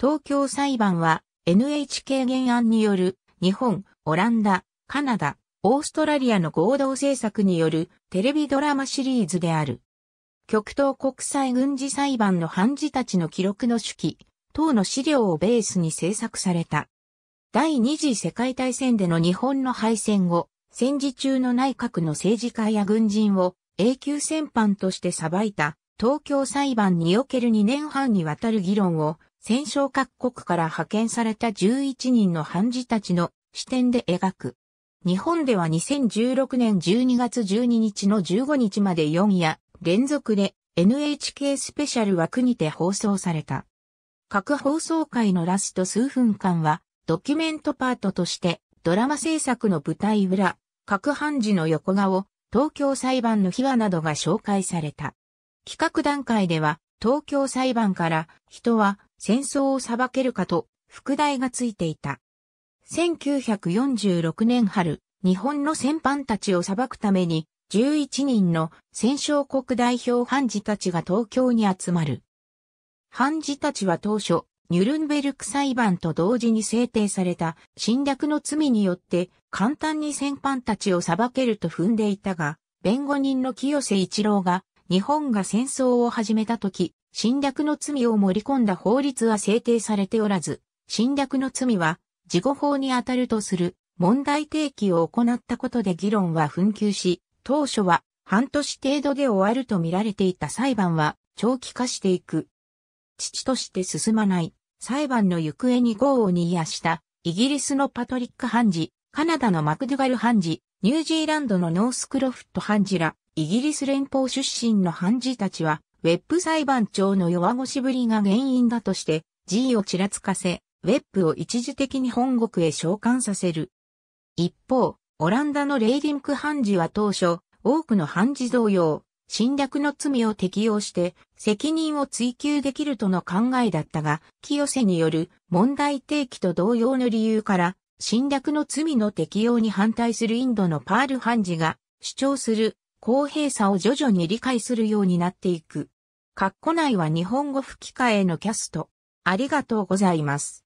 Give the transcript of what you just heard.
東京裁判は NHK 原案による日本、オランダ、カナダ、オーストラリアの合同制作によるテレビドラマシリーズである。極東国際軍事裁判の判事たちの記録の手記、等の資料をベースに制作された。第二次世界大戦での日本の敗戦後、戦時中の内閣の政治家や軍人を永久戦犯として裁いた東京裁判における2年半にわたる議論を戦勝各国から派遣された11人の判事たちの視点で描く。日本では2016年12月12日の15日まで4夜連続で NHK スペシャル枠にて放送された。各放送回のラスト数分間はドキュメントパートとしてドラマ制作の舞台裏、各判事の横顔、東京裁判の秘話などが紹介された。企画段階では東京裁判から人は戦争を裁けるかと、副題がついていた。1946年春、日本の戦犯たちを裁くために、11人の戦勝国代表判事たちが東京に集まる。判事たちは当初、ニュルンベルク裁判と同時に制定された侵略の罪によって簡単に戦犯たちを裁けると踏んでいたが、弁護人の清瀬一郎が日本が戦争を始めた時、侵略の罪を盛り込んだ法律は制定されておらず、侵略の罪は、事後法に当たるとする問題提起を行ったことで議論は紛糾し、当初は半年程度で終わると見られていた裁判は長期化していく。父として進まない裁判の行方に業を煮やしたイギリスのパトリック・判事、カナダのマクドゥガル判事、ニュージーランドのノースクロフット判事ら、イギリス連邦出身の判事たちは、ウェップ裁判長の弱腰ぶりが原因だとして、G をちらつかせ、ウェップを一時的に本国へ召喚させる。一方、オランダのレイディンク判事は当初、多くの判事同様、侵略の罪を適用して、責任を追及できるとの考えだったが、清瀬による問題提起と同様の理由から、侵略の罪の適用に反対するインドのパール判事が主張する公平さを徐々に理解するようになっていく。括弧内は日本語吹き替えのキャスト。ありがとうございます。